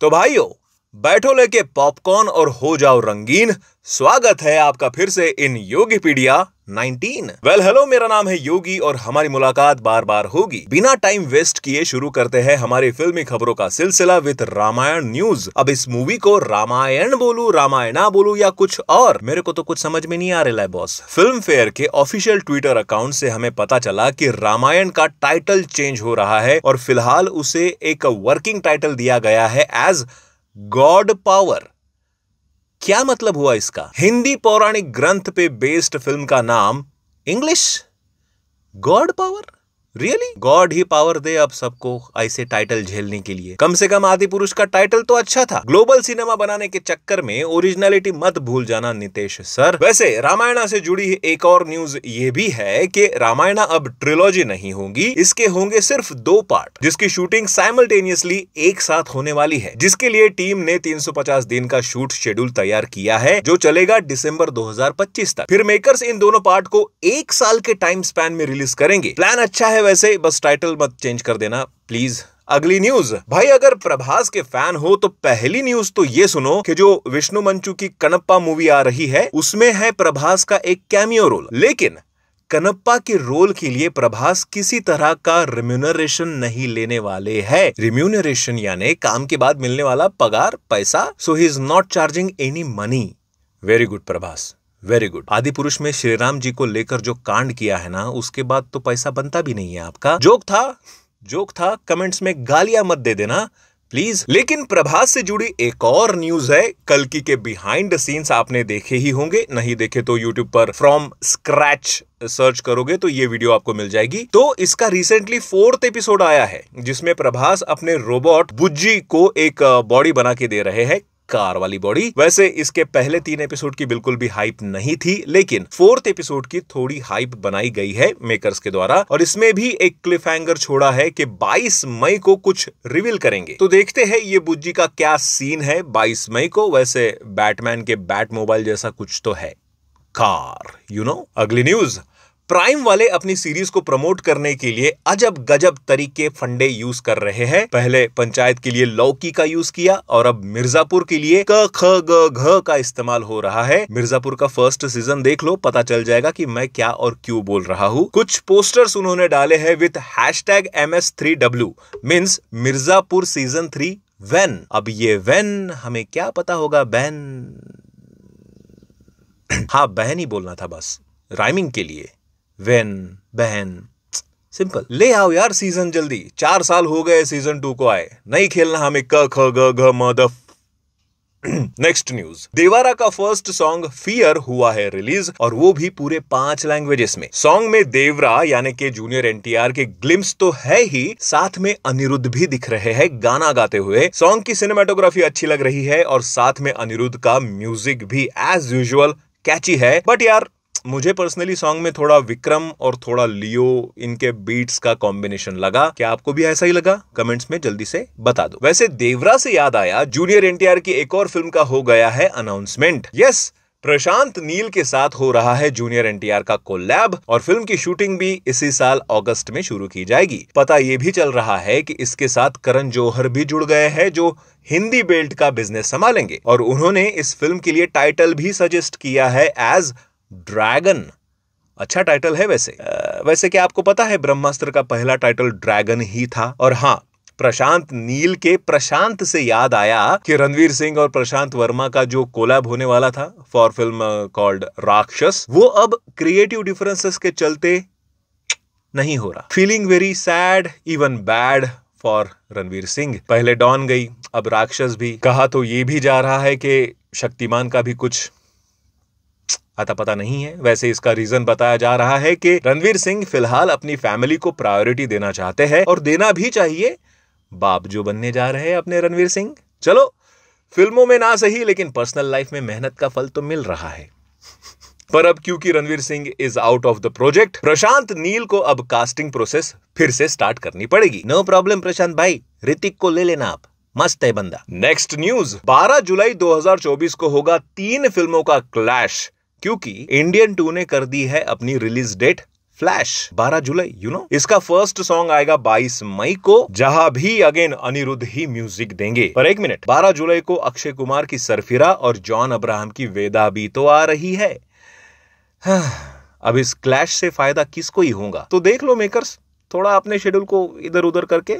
तो भाइयों बैठो लेके पॉपकॉर्न और हो जाओ रंगीन स्वागत है आपका फिर से इन योगी पीडिया 19. वेल हेलो मेरा नाम है योगी और हमारी मुलाकात बार बार होगी बिना टाइम वेस्ट किए शुरू करते हैं हमारी फिल्मी खबरों का सिलसिला विद रामायण न्यूज अब इस मूवी को रामायण बोलू रामायणा बोलू या कुछ और मेरे को तो कुछ समझ में नहीं आ रहा है बॉस फिल्म फेयर के ऑफिशियल ट्विटर अकाउंट से हमें पता चला की रामायण का टाइटल चेंज हो रहा है और फिलहाल उसे एक वर्किंग टाइटल दिया गया है एज गॉड पावर क्या मतलब हुआ इसका हिंदी पौराणिक ग्रंथ पे बेस्ड फिल्म का नाम English God power really God ही पावर दे अब सबको ऐसे टाइटल झेलने के लिए कम से कम आदि पुरुष का टाइटल तो अच्छा था ग्लोबल सिनेमा बनाने के चक्कर में ओरिजिनलिटी मत भूल जाना नितेश सर वैसे रामायण से जुड़ी एक और न्यूज ये भी है कि रामायण अब ट्रिलॉजी नहीं होगी इसके होंगे सिर्फ दो पार्ट जिसकी शूटिंग साइमल्टेनियसली एक साथ होने वाली है जिसके लिए टीम ने 350 दिन का शूट शेड्यूल तैयार किया है जो चलेगा दिसंबर 2025 तक फिर मेकर्स इन दोनों पार्ट को एक साल के टाइम स्पैन में रिलीज करेंगे प्लान अच्छा है वैसे ही बस टाइटल मत चेंज कर देना प्लीज अगली न्यूज भाई अगर प्रभास के फैन हो तो पहली न्यूज तो ये सुनो कि जो विष्णु मंचू की कनप्पा मूवी आ रही है उसमें है प्रभास का एक कैमियो रोल लेकिन कनप्पा के रोल के लिए प्रभास किसी तरह का रिम्यूनरेशन नहीं लेने वाले है रिम्यूनरेशन यानी काम के बाद मिलने वाला पगार पैसा so he is not charging any money very good Prabhas very good Adipurush में श्रीराम जी को लेकर जो कांड किया है ना उसके बाद तो पैसा बनता भी नहीं है आपका जोक था जोक था कमेंट्स में गालियां मत दे देना प्लीज लेकिन प्रभास से जुड़ी एक और न्यूज है कल की के बिहाइंड सीन्स आपने देखे ही होंगे नहीं देखे तो यूट्यूब पर फ्रॉम स्क्रैच सर्च करोगे तो ये वीडियो आपको मिल जाएगी तो इसका रिसेंटली फोर्थ एपिसोड आया है जिसमें प्रभास अपने रोबोट बुज्जी को एक बॉडी बना के दे रहे हैं कार वाली बॉडी वैसे इसके पहले तीन एपिसोड की बिल्कुल भी हाइप नहीं थी लेकिन फोर्थ एपिसोड की थोड़ी हाइप बनाई गई है मेकर्स के द्वारा और इसमें भी एक क्लिफ छोड़ा है कि 22 मई को कुछ रिवील करेंगे तो देखते हैं ये बुज्जी का क्या सीन है 22 मई को वैसे बैटमैन के बैट मोबाइल जैसा कुछ तो है कार यू नो अगली न्यूज प्राइम वाले अपनी सीरीज को प्रमोट करने के लिए अजब गजब तरीके फंडे यूज कर रहे हैं पहले पंचायत के लिए लौकी का यूज किया और अब मिर्जापुर के लिए क ख ग घ का इस्तेमाल हो रहा है मिर्जापुर का फर्स्ट सीजन देख लो पता चल जाएगा कि मैं क्या और क्यों बोल रहा हूँ कुछ पोस्टर्स उन्होंने डाले हैं with hashtag M S three W means Mirzapur season three when अब ये वेन हमें क्या पता होगा बहन हाँ बहन ही बोलना था बस राइमिंग के लिए वेन बहन सिंपल ले आओ यार सीजन जल्दी चार साल हो गए सीजन टू को आए नहीं खेलना हमें क ख ग घ म द नेक्स्ट न्यूज देवारा का फर्स्ट सॉन्ग फियर हुआ है रिलीज और वो भी पूरे पांच लैंग्वेजेस में सॉन्ग में देवरा यानी के जूनियर एनटीआर के ग्लिम्स तो है ही साथ में अनिरुद्ध भी दिख रहे हैं गाना गाते हुए सॉन्ग की सिनेमाटोग्राफी अच्छी लग रही है और साथ में अनिरुद्ध का म्यूजिक भी एज यूजल कैची है बट यार मुझे पर्सनली सॉन्ग में थोड़ा विक्रम और थोड़ा लियो इनके बीट्स का कॉम्बिनेशन लगा क्या आपको भी ऐसा ही लगा कमेंट्स में जल्दी से बता दो वैसे देवरा से याद आया जूनियर एनटीआर की एक और फिल्म का हो गया है अनाउंसमेंट यस प्रशांत नील के साथ हो रहा है जूनियर एनटीआर का कोलैब और फिल्म की शूटिंग भी इसी साल अगस्त में शुरू की जाएगी पता ये भी चल रहा है कि इसके साथ करण जौहर भी जुड़ गए हैं जो हिंदी बेल्ट का बिजनेस संभालेंगे और उन्होंने इस फिल्म के लिए टाइटल भी सजेस्ट किया है एज ड्रैगन अच्छा टाइटल है वैसे आ, वैसे क्या आपको पता है ब्रह्मास्त्र का पहला टाइटल ड्रैगन ही था और हाँ प्रशांत नील के प्रशांत से याद आया कि रणवीर सिंह और प्रशांत वर्मा का जो कोलैब होने वाला था फॉर फिल्म कॉल्ड राक्षस वो अब क्रिएटिव डिफरेंसेस के चलते नहीं हो रहा feeling very sad even bad for Ranveer Singh पहले डॉन गई अब राक्षस भी कहा तो ये भी जा रहा है कि शक्तिमान का भी कुछ अतः पता नहीं है वैसे इसका रीजन बताया जा रहा है कि रणवीर सिंह फिलहाल अपनी फैमिली को प्रायोरिटी देना चाहते हैं और देना भी चाहिए बाप जो बनने जा रहे हैं अपने रणवीर सिंह चलो फिल्मों में ना सही लेकिन पर्सनल लाइफ में मेहनत का फल तो मिल रहा है पर अब क्योंकि Ranveer Singh is out of the project Prashanth Neel को अब कास्टिंग प्रोसेस फिर से स्टार्ट करनी पड़ेगी नो प्रॉब्लम प्रशांत भाई ऋतिक को ले लेना आप मस्त है बंदा नेक्स्ट न्यूज 12 जुलाई 2024 को होगा तीन फिल्मों का क्लैश क्योंकि इंडियन टू ने कर दी है अपनी रिलीज डेट फ्लैश 12 जुलाई यू नो इसका फर्स्ट सॉन्ग आएगा 22 मई को जहां भी अगेन अनिरुद्ध ही म्यूजिक देंगे पर एक मिनट 12 जुलाई को अक्षय कुमार की सरफिरा और जॉन अब्राहम की वेदा भी तो आ रही है हाँ, अब इस क्लैश से फायदा किसको ही होगा तो देख लो मेकर्स थोड़ा अपने शेड्यूल को इधर उधर करके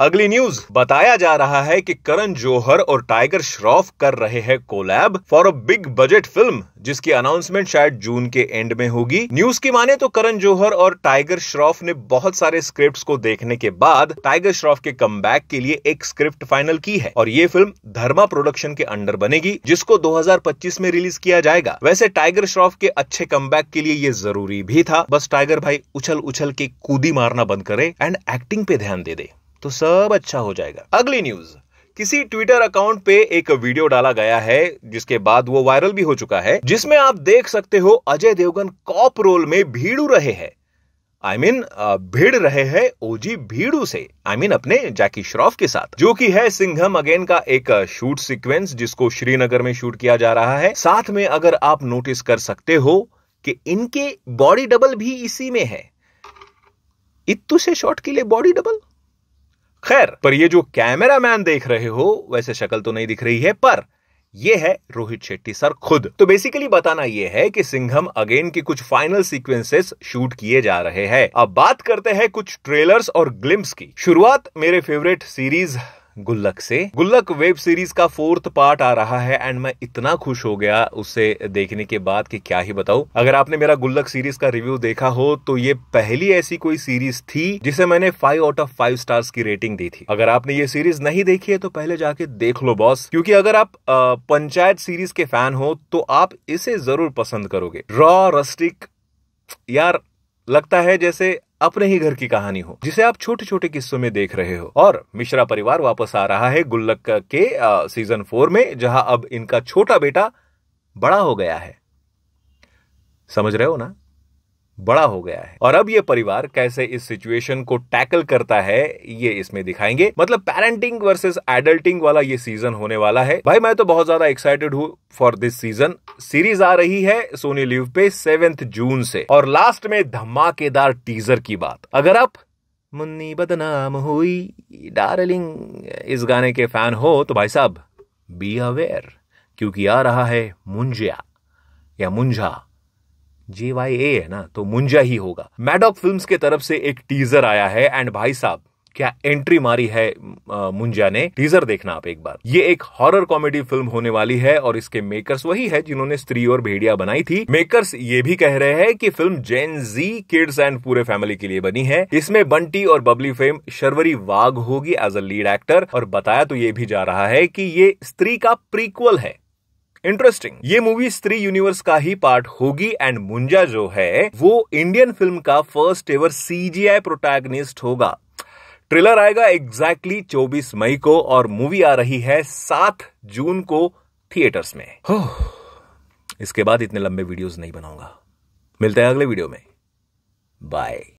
अगली न्यूज बताया जा रहा है कि करण जोहर और टाइगर श्रॉफ कर रहे हैं collab for a big budget film जिसकी अनाउंसमेंट शायद जून के एंड में होगी न्यूज की माने तो करण जोहर और टाइगर श्रॉफ ने बहुत सारे स्क्रिप्ट्स को देखने के बाद टाइगर श्रॉफ के कम के लिए एक स्क्रिप्ट फाइनल की है और ये फिल्म धर्मा प्रोडक्शन के अंडर बनेगी जिसको दो में रिलीज किया जाएगा वैसे टाइगर श्रॉफ के अच्छे कम के लिए ये जरूरी भी था बस टाइगर भाई उछल उछल के कूदी मारना बंद करे एंड एक्टिंग पे ध्यान दे दे तो सब अच्छा हो जाएगा अगली न्यूज किसी ट्विटर अकाउंट पे एक वीडियो डाला गया है जिसके बाद वो वायरल भी हो चुका है जिसमें आप देख सकते हो अजय देवगन कॉप रोल में भीड़ू रहे हैं आई I मीन mean, भिड़ रहे हैं ओजी भीड़ू से आई I मीन mean, अपने जैकी श्रॉफ के साथ जो कि है सिंघम अगेन का एक शूट सीक्वेंस जिसको श्रीनगर में शूट किया जा रहा है साथ में अगर आप नोटिस कर सकते हो कि इनके बॉडी डबल भी इसी में है इतु से शॉट के लिए बॉडी डबल खैर पर ये जो कैमरा मैन देख रहे हो वैसे शक्ल तो नहीं दिख रही है पर ये है रोहित शेट्टी सर खुद तो बेसिकली बताना ये है कि सिंघम अगेन के कुछ फाइनल सीक्वेंसेस शूट किए जा रहे हैं अब बात करते हैं कुछ ट्रेलर्स और ग्लिम्स की शुरुआत मेरे फेवरेट सीरीज गुल्लक से गुल्लक वेब सीरीज का फोर्थ पार्ट आ रहा है एंड मैं इतना खुश हो गया उसे देखने के बाद कि क्या ही बताऊं अगर आपने मेरा गुल्लक सीरीज का रिव्यू देखा हो तो ये पहली ऐसी कोई सीरीज थी जिसे मैंने five out of five stars की रेटिंग दी थी अगर आपने ये सीरीज नहीं देखी है तो पहले जाके देख लो बॉस क्योंकि अगर आप पंचायत सीरीज के फैन हो तो आप इसे जरूर पसंद करोगे रॉ रस्टिक यार लगता है जैसे अपने ही घर की कहानी हो जिसे आप छोटे छोटे किस्सों में देख रहे हो और मिश्रा परिवार वापस आ रहा है गुल्लक के आ, सीजन फोर में जहां अब इनका छोटा बेटा बड़ा हो गया है समझ रहे हो ना बड़ा हो गया है और अब ये परिवार कैसे इस सिचुएशन को टैकल करता है ये इसमें दिखाएंगे मतलब पेरेंटिंग वर्सेस एडल्टिंग वाला ये सीजन होने वाला है भाई मैं तो बहुत ज्यादा एक्साइटेड हूँ फॉर दिस सीजन सीरीज आ रही है सोनी लिव पे सेवेंथ जून से और लास्ट में धमाकेदार टीजर की बात अगर आप मुन्नी बदनाम हुई डार्लिंग इस गाने के फैन हो तो भाई साहब बी अवेयर क्योंकि आ रहा है मुंजिया या मुंझा जे वाई ए है ना तो मुंजा ही होगा मैडॉक फिल्म्स के तरफ से एक टीजर आया है एंड भाई साहब क्या एंट्री मारी है मुंजा ने टीजर देखना आप एक बार ये एक हॉरर कॉमेडी फिल्म होने वाली है और इसके मेकर्स वही है जिन्होंने स्त्री और भेड़िया बनाई थी मेकर्स ये भी कह रहे हैं कि film gen Z kids and पूरे फैमिली के लिए बनी है इसमें बंटी और बबली फेम शर्वरी वाघ होगी एज अ लीड एक्टर और बताया तो ये भी जा रहा है कि ये स्त्री का प्रीक्वल है इंटरेस्टिंग ये मूवी स्त्री यूनिवर्स का ही पार्ट होगी एंड मुंजा जो है वो इंडियन फिल्म का फर्स्ट एवर सीजीआई प्रोटैगनिस्ट होगा ट्रेलर आएगा एग्जैक्टली exactly 24 मई को और मूवी आ रही है 7 जून को थिएटर्स में इसके बाद इतने लंबे वीडियोस नहीं बनाऊंगा मिलते हैं अगले वीडियो में बाय